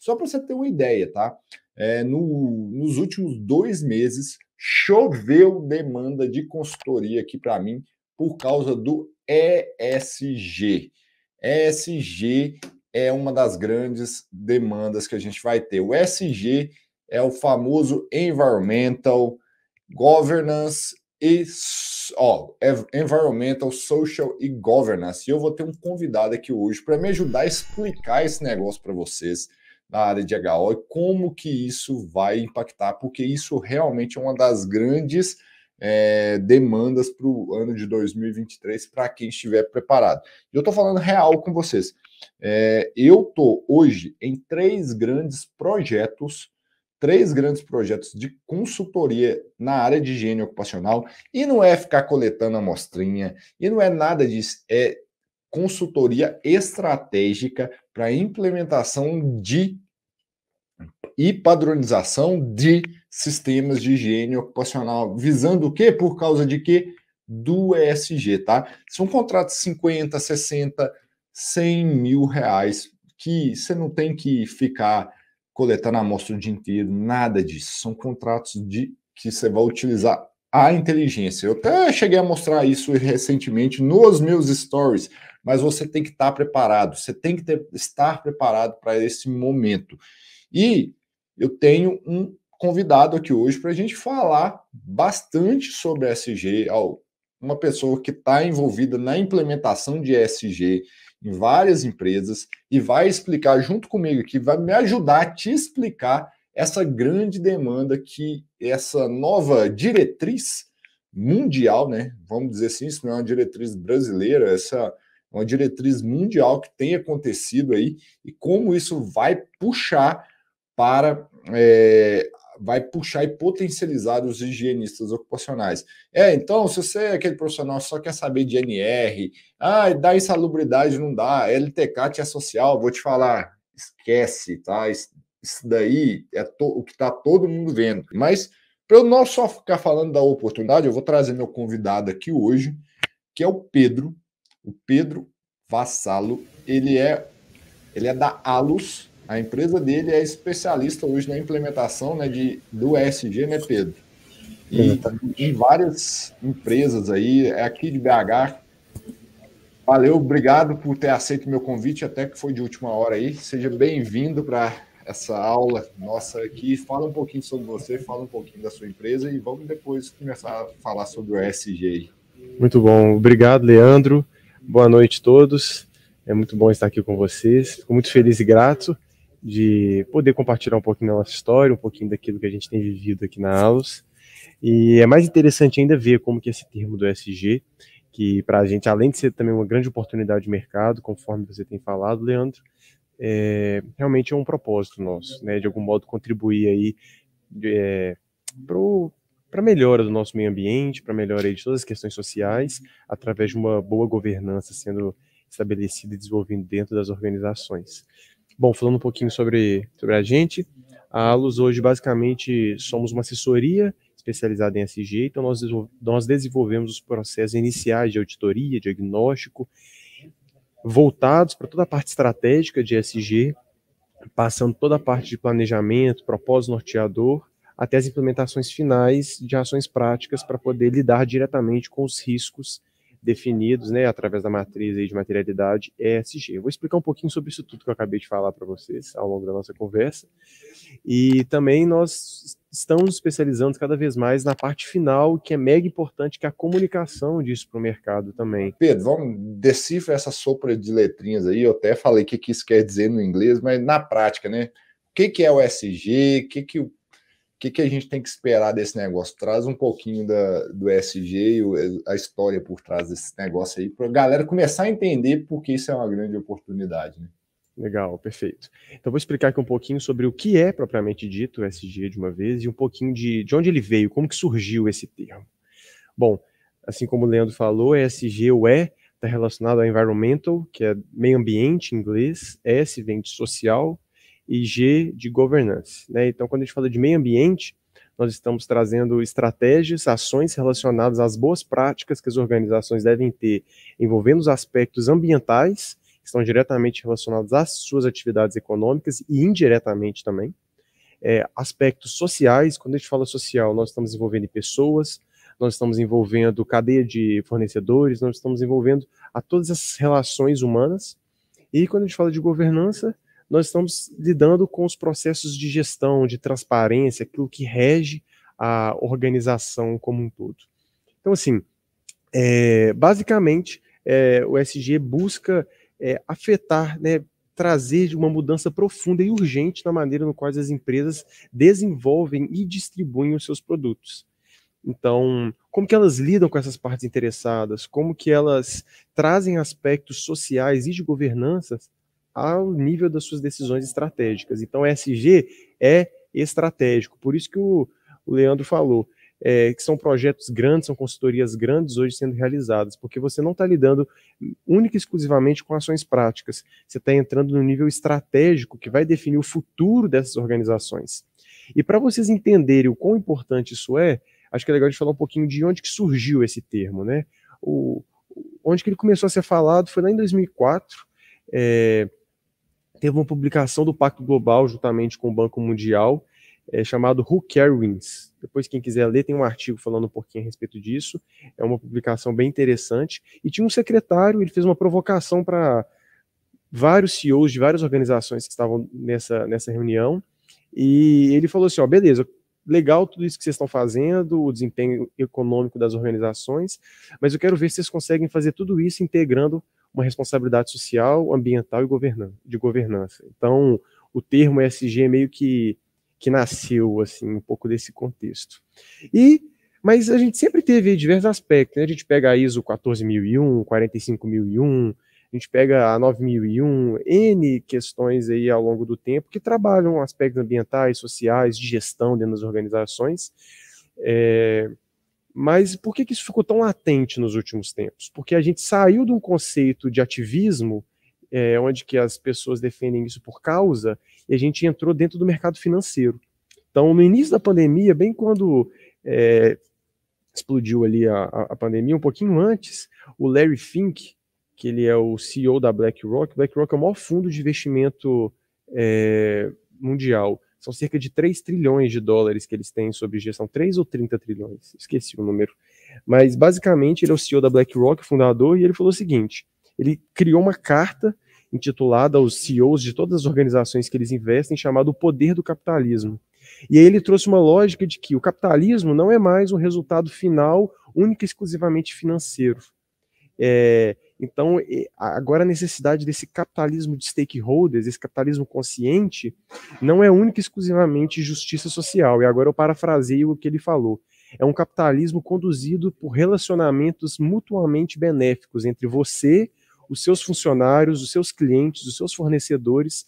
Só para você ter uma ideia, tá? É, no, nos últimos dois meses, choveu demanda de consultoria aqui para mim por causa do ESG. ESG é uma das grandes demandas que a gente vai ter. O ESG é o famoso Environmental Governance e ó, Environmental, Social e Governance. E eu vou ter um convidado aqui hoje para me ajudar a explicar esse negócio para vocês na área de HO e como que isso vai impactar, porque isso realmente é uma das grandes é, demandas para o ano de 2023 para quem estiver preparado. eu estou falando real com vocês. É, eu estou hoje em três grandes projetos, três grandes projetos de consultoria na área de higiene ocupacional, e não é ficar coletando amostrinha, e não é nada disso, é consultoria estratégica para implementação de e padronização de sistemas de higiene ocupacional, visando o quê? Por causa de quê? Do ESG, tá? São contratos de 50, 60, 100 mil reais que você não tem que ficar coletando amostra o dia inteiro, nada disso. São contratos de que você vai utilizar a inteligência. Eu até cheguei a mostrar isso recentemente nos meus stories mas você tem que estar preparado, você tem que ter, estar preparado para esse momento. E eu tenho um convidado aqui hoje para a gente falar bastante sobre SG, uma pessoa que está envolvida na implementação de SG em várias empresas e vai explicar junto comigo aqui, vai me ajudar a te explicar essa grande demanda que essa nova diretriz mundial, né? Vamos dizer assim, isso não é uma diretriz brasileira, essa uma diretriz mundial que tem acontecido aí e como isso vai puxar para é, vai puxar e potencializar os higienistas ocupacionais. É, então, se você é aquele profissional que só quer saber de NR, ah, dá insalubridade, não dá, LTCAT é social, vou te falar, esquece, tá? Isso daí é o que está todo mundo vendo. Mas, para eu não só ficar falando da oportunidade, eu vou trazer meu convidado aqui hoje, que é o Pedro, o Pedro Vassalo, ele é ele é da Alus, a empresa dele é especialista hoje na implementação né, de, do ESG, né, Pedro? E em várias empresas aí, é aqui de BH. Valeu, obrigado por ter aceito meu convite, até que foi de última hora aí. Seja bem-vindo para essa aula nossa aqui. Fala um pouquinho sobre você, fala um pouquinho da sua empresa e vamos depois começar a falar sobre o ESG. Muito bom, obrigado, Leandro. Boa noite a todos. É muito bom estar aqui com vocês. Fico muito feliz e grato de poder compartilhar um pouquinho da nossa história, um pouquinho daquilo que a gente tem vivido aqui na Alus. E é mais interessante ainda ver como que esse termo do SG, que para a gente, além de ser também uma grande oportunidade de mercado, conforme você tem falado, Leandro, é, realmente é um propósito nosso, né? De algum modo contribuir aí é, para o para melhora do nosso meio ambiente, para melhora de todas as questões sociais, uhum. através de uma boa governança sendo estabelecida e desenvolvida dentro das organizações. Bom, falando um pouquinho sobre, sobre a gente, a Alus hoje basicamente somos uma assessoria especializada em SG, então nós, nós desenvolvemos os processos iniciais de auditoria, diagnóstico, voltados para toda a parte estratégica de SG, passando toda a parte de planejamento, propósito norteador, até as implementações finais de ações práticas para poder lidar diretamente com os riscos definidos, né, através da matriz de materialidade ESG. Eu vou explicar um pouquinho sobre isso tudo que eu acabei de falar para vocês ao longo da nossa conversa. E também nós estamos especializando cada vez mais na parte final, que é mega importante, que é a comunicação disso para o mercado também. Pedro, vamos decifrar essa sopa de letrinhas aí. Eu até falei o que, isso quer dizer no inglês, mas na prática, né? O que, é o ESG, O que, que que, que a gente tem que esperar desse negócio? Traz um pouquinho da, do SG e a história por trás desse negócio aí, para a galera começar a entender porque isso é uma grande oportunidade. Né? Legal, perfeito. Então vou explicar aqui um pouquinho sobre o que é propriamente dito o SG de uma vez e um pouquinho de, de onde ele veio, como que surgiu esse termo. Bom, assim como o Leandro falou, ESG o E está relacionado a environmental, que é meio ambiente em inglês, S vem de social, e G de governança. Né? Então, quando a gente fala de meio ambiente, nós estamos trazendo estratégias, ações relacionadas às boas práticas que as organizações devem ter, envolvendo os aspectos ambientais, que estão diretamente relacionados às suas atividades econômicas e indiretamente também. É, aspectos sociais, quando a gente fala social, nós estamos envolvendo pessoas, nós estamos envolvendo cadeia de fornecedores, nós estamos envolvendo a todas as relações humanas. E quando a gente fala de governança, nós estamos lidando com os processos de gestão, de transparência, aquilo que rege a organização como um todo. Então, assim, é, basicamente, é, o SG busca é, afetar, né, trazer uma mudança profunda e urgente na maneira no qual as empresas desenvolvem e distribuem os seus produtos. Então, como que elas lidam com essas partes interessadas? Como que elas trazem aspectos sociais e de governança ao nível das suas decisões estratégicas. Então, SG é estratégico. Por isso que o, o Leandro falou é, que são projetos grandes, são consultorias grandes hoje sendo realizadas, porque você não está lidando única e exclusivamente com ações práticas. Você está entrando no nível estratégico que vai definir o futuro dessas organizações. E para vocês entenderem o quão importante isso é, acho que é legal de falar um pouquinho de onde que surgiu esse termo, né? O, onde que ele começou a ser falado foi lá em 2004. É, teve uma publicação do Pacto Global juntamente com o Banco Mundial, é, chamado Who Care Wins. Depois, quem quiser ler, tem um artigo falando um pouquinho a respeito disso. É uma publicação bem interessante. E tinha um secretário, ele fez uma provocação para vários CEOs de várias organizações que estavam nessa, nessa reunião. E ele falou assim: ó, beleza, legal tudo isso que vocês estão fazendo, o desempenho econômico das organizações, mas eu quero ver se vocês conseguem fazer tudo isso integrando uma responsabilidade social, ambiental e governança, de governança. Então, o termo SG é meio que, que nasceu assim um pouco desse contexto. E mas a gente sempre teve diversos aspectos, né? A gente pega a ISO 14001, 45001, a gente pega a 9001, N questões aí ao longo do tempo que trabalham aspectos ambientais, sociais, de gestão dentro das organizações. É, mas por que, que isso ficou tão latente nos últimos tempos? Porque a gente saiu de um conceito de ativismo, é, onde que as pessoas defendem isso por causa, e a gente entrou dentro do mercado financeiro. Então, no início da pandemia, bem quando é, explodiu ali a, a, pandemia, um pouquinho antes, o Larry Fink, que ele é o CEO da BlackRock, BlackRock é o maior fundo de investimento é, mundial são cerca de 3 trilhões de dólares que eles têm sob gestão, 3 ou 30 trilhões, esqueci o número. Mas basicamente ele é o CEO da BlackRock, fundador, e ele falou o seguinte: ele criou uma carta intitulada aos CEOs de todas as organizações que eles investem, chamado O Poder do Capitalismo. E aí ele trouxe uma lógica de que o capitalismo não é mais um resultado final único e exclusivamente financeiro. É, então, agora a necessidade desse capitalismo de stakeholders, esse capitalismo consciente, não é única e exclusivamente justiça social. E agora eu parafraseio o que ele falou. É um capitalismo conduzido por relacionamentos mutuamente benéficos entre você, os seus funcionários, os seus clientes, os seus fornecedores,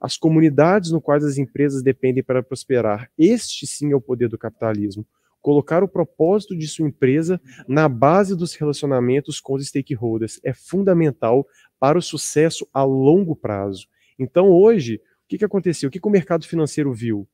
as comunidades no quais as empresas dependem para prosperar. Este sim é o poder do capitalismo. Colocar o propósito de sua empresa na base dos relacionamentos com os stakeholders é fundamental para o sucesso a longo prazo. Então, hoje, o que, que aconteceu? O que, que o mercado financeiro viu?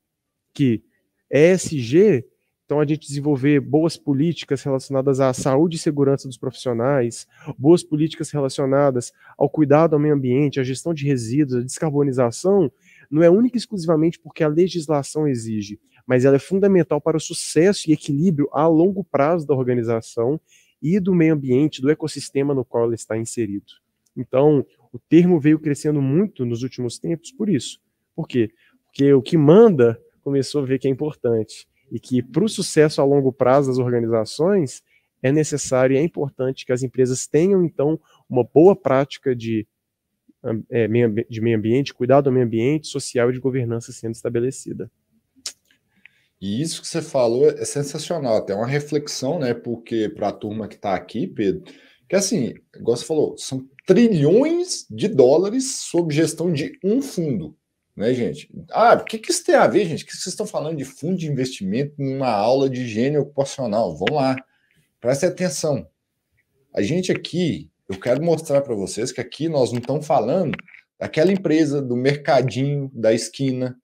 Que ESG então, a gente desenvolver boas políticas relacionadas à saúde e segurança dos profissionais, boas políticas relacionadas ao cuidado ao meio ambiente, à gestão de resíduos, à descarbonização, não é única e exclusivamente porque a legislação exige, mas ela é fundamental para o sucesso e equilíbrio a longo prazo da organização e do meio ambiente, do ecossistema no qual ela está inserido. Então, o termo veio crescendo muito nos últimos tempos por isso. Por quê? Porque o que manda começou a ver que é importante e que para o sucesso a longo prazo das organizações é necessário e é importante que as empresas tenham então uma boa prática de, eh, de meio ambiente, cuidado do meio ambiente, social e de governança sendo estabelecida. E isso que você falou é sensacional, até uma reflexão, né? Porque para a turma que está aqui, Pedro, que assim, igual você falou, são trilhões de dólares sob gestão de um fundo, né, gente? Ah, o que, que isso tem a ver, gente? O que vocês estão falando de fundo de investimento numa aula de gênio ocupacional? Vamos lá, preste atenção. A gente aqui, eu quero mostrar para vocês que aqui nós não estamos falando daquela empresa do mercadinho da esquina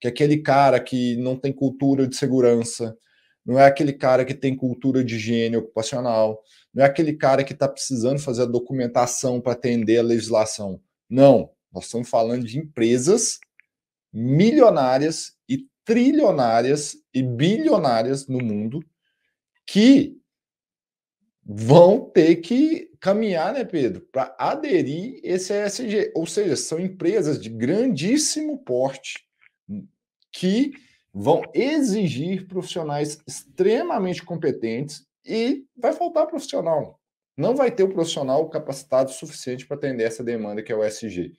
que é aquele cara que não tem cultura de segurança, não é aquele cara que tem cultura de higiene ocupacional, não é aquele cara que está precisando fazer a documentação para atender a legislação. Não, nós estamos falando de empresas milionárias e trilionárias e bilionárias no mundo que vão ter que caminhar, né, Pedro, para aderir esse ESG. Ou seja, são empresas de grandíssimo porte que vão exigir profissionais extremamente competentes e vai faltar profissional. Não vai ter o um profissional capacitado suficiente para atender essa demanda que é o SG.